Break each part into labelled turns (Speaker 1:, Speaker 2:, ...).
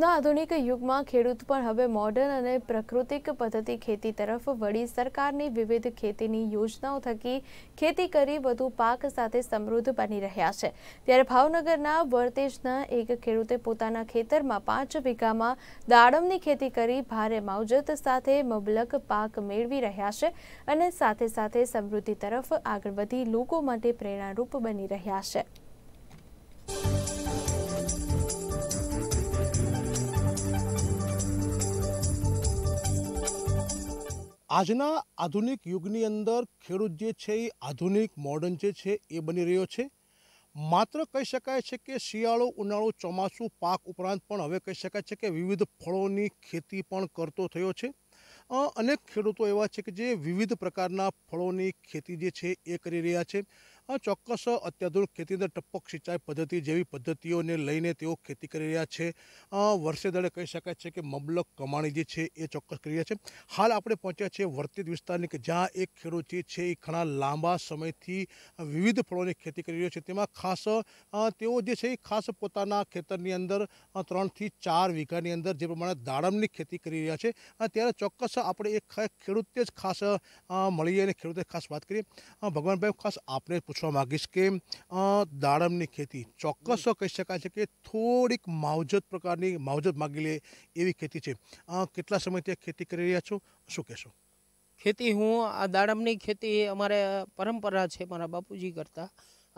Speaker 1: આજના આધુનિક યુગમાં ખેડૂત પણ હવે મોડર્ન અને પ્રાકૃતિક પદ્ધતિ ખેતી તરફ વળી સરકારની વિવિધ ખેતીની યોજનાઓ થકી ખેતી કરી વધુ પાક સાથે સમૃદ્ધ બની રહ્યા છે ત્યારે ભાવનગરના વર્તેજના એક ખેડૂતે પોતાના ખેતરમાં પાંચ વીઘામાં દાડમની ખેતી કરી ભારે માવજત સાથે મબલક પાક મેળવી રહ્યા છે અને સાથે સાથે સમૃદ્ધિ તરફ આગળ વધી લોકો માટે પ્રેરણારૂપ બની રહ્યા છે
Speaker 2: આજના આધુનિક યુગની અંદર ખેડૂત જે છે એ આધુનિક મોડર્ન જે છે એ બની રહ્યો છે માત્ર કહી શકાય છે કે શિયાળો ઉનાળો ચોમાસું પાક ઉપરાંત પણ હવે કહી શકાય છે કે વિવિધ ફળોની ખેતી પણ કરતો થયો છે અનેક ખેડૂતો એવા છે કે જે વિવિધ પ્રકારના ફળોની ખેતી જે છે એ કરી રહ્યા છે આ ચોક્કસ અત્યાધુનિક ખેતીની અંદર ટપક સિંચાઈ પદ્ધતિ જેવી પદ્ધતિઓને લઈને તેઓ ખેતી કરી રહ્યા છે વર્ષે દળે કહી શકાય છે કે મબલક કમાણી જે છે એ ચોક્કસ કરી રહ્યા છે હાલ આપણે પહોંચ્યા છીએ વર્તિત વિસ્તારની કે જ્યાં એક ખેડૂત જે છે એ ઘણા લાંબા સમયથી વિવિધ ફળોની ખેતી કરી રહ્યો છે તેમાં ખાસ તેઓ જે છે એ ખાસ પોતાના ખેતરની અંદર ત્રણથી ચાર વીઘાની અંદર જે પ્રમાણે દાડમની ખેતી કરી રહ્યા છે ત્યારે ચોક્કસ આપણે એક ખેડૂતે જ ખાસ મળીએ અને ખેડૂતે ખાસ વાત કરીએ ભગવાનભાઈ ખાસ આપણે પૂછું પૂછવા માગીશ કે દાડમની ખેતી ચોક્કસ કહી શકાય છે કે થોડીક માવજત પ્રકારની માવજત માગી લે એવી ખેતી છે કેટલા સમય ત્યાં ખેતી કરી રહ્યા છો શું કહેશો
Speaker 3: ખેતી હું આ દાડમની ખેતી અમારે પરંપરા છે મારા બાપુજી કરતા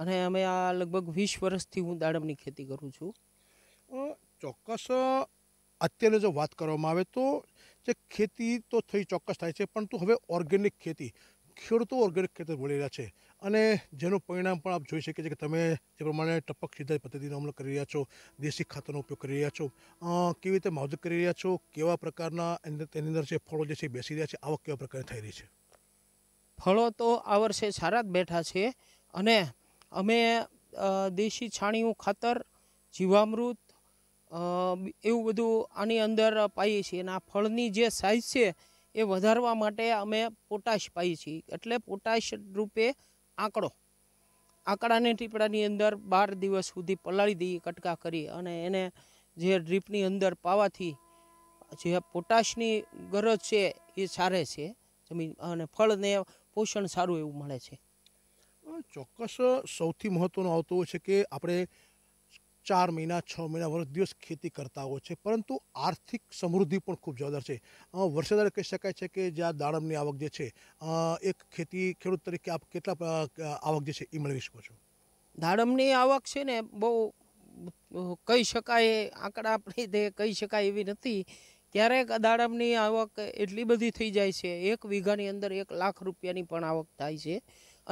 Speaker 3: અને અમે આ લગભગ વીસ વર્ષથી હું દાડમની ખેતી કરું છું
Speaker 2: ચોક્કસ અત્યારે જો વાત કરવામાં આવે તો જે ખેતી તો થઈ ચોક્કસ થાય છે પરંતુ હવે ઓર્ગેનિક ખેતી ખેડૂતો ઓર્ગેનિક ખેતર બોલી રહ્યા છે અને જેનું પરિણામ પણ આપ જોઈ શકીએ છીએ કે તમે જે પ્રમાણે ટપક સીધા પદ્ધતિનો અમલ કરી રહ્યા છો દેશી ખાતરનો ઉપયોગ કરી રહ્યા છો કેવી રીતે માવજત કરી રહ્યા છો કેવા પ્રકારના તેની અંદર જે ફળો જે છે બેસી રહ્યા છે આવક કેવા પ્રકારે થઈ રહી
Speaker 3: છે ફળો તો આ વર્ષે સારા જ બેઠા છે અને અમે દેશી છાણિયું ખાતર જીવામૃત એવું બધું આની અંદર પાઈએ છીએ અને આ ફળની જે સાઇઝ છે એ વધારવા માટે અમે પોટાશ પાઈએ છીએ એટલે પોટાશ રૂપે આંકડો આંકડાને ટીપડાની અંદર બાર દિવસ સુધી પલાળી દઈએ કટકા કરી અને એને જે ડ્રીપની અંદર પાવાથી જે પોટાશની ગરજ છે એ સારે છે જમીન અને ફળને પોષણ સારું એવું મળે છે
Speaker 2: ચોક્કસ સૌથી મહત્ત્વનું આવતું છે કે આપણે ચાર મહિના છ મહિના વર્ષ દિવસ ખેતી કરતા હોય છે પરંતુ આર્થિક સમૃદ્ધિ પણ ખૂબ જવાબદાર છે વર્ષાધાર કહી શકાય છે કે જ્યાં દાડમની આવક જે છે એક ખેતી ખેડૂત તરીકે આપ કેટલા આવક જે છે એ મેળવી શકો છો
Speaker 3: દાડમની આવક છે ને બહુ કહી શકાય આંકડા આપણે તે કહી શકાય એવી નથી ક્યારેક દાડમની આવક એટલી બધી થઈ જાય છે એક વીઘાની અંદર એક લાખ રૂપિયાની પણ આવક થાય છે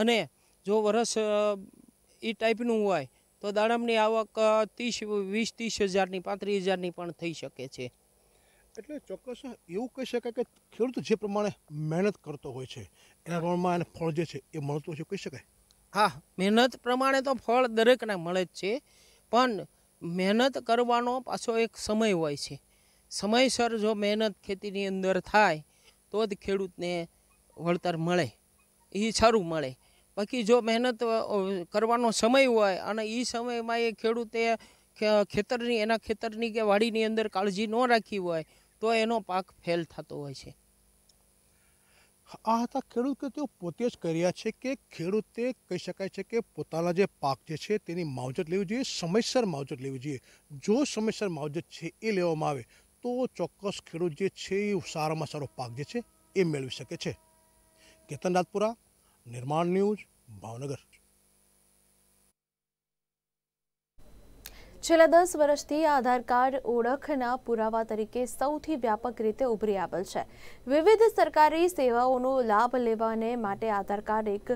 Speaker 3: અને જો વરસ એ ટાઈપનું હોય તો દાડમની આવક ત્રીસ વીસ ત્રીસ હજારની પાંત્રીસ હજારની પણ થઈ શકે છે
Speaker 2: એટલે ચોક્કસ એવું કહી શકાય કે ખેડૂત જે પ્રમાણે મહેનત કરતો
Speaker 3: હોય છે એના પ્રમાણમાં એને ફળ જે છે એ મળતું છે કહી શકાય હા મહેનત પ્રમાણે તો ફળ દરેકને મળે જ છે પણ મહેનત કરવાનો પાછો એક સમય હોય છે સમયસર જો મહેનત ખેતીની અંદર થાય તો જ ખેડૂતને વળતર મળે એ સારું મળે બાકી જો મહેનત કરવાનો સમય હોય અને એ સમયમાં એ ખેડૂતે ખેતરની એના ખેતરની કે વાડીની અંદર કાળજી ન રાખી હોય તો એનો પાક ફેલ થતો હોય છે
Speaker 2: આ હતા ખેડૂત કે તેઓ પોતે જ કર્યા છે કે ખેડૂતે કહી શકાય છે કે પોતાના જે પાક જે છે તેની માવજત લેવી જોઈએ સમયસર માવજત લેવી જોઈએ જો સમયસર માવજત છે એ લેવામાં આવે તો ચોક્કસ ખેડૂત જે છે એ સારામાં સારો પાક જે છે એ મેળવી શકે છે કેતન રાજપુરા નિર્માણ ન્યૂઝ ભાવનગર
Speaker 1: છેલ્લા દસ વર્ષથી આધાર કાર્ડ ઓળખના પુરાવા તરીકે સૌથી વ્યાપક રીતે ઉભરી આવેલ છે વિવિધ સરકારી સેવાઓનો લાભ લેવાને માટે આધાર કાર્ડ એક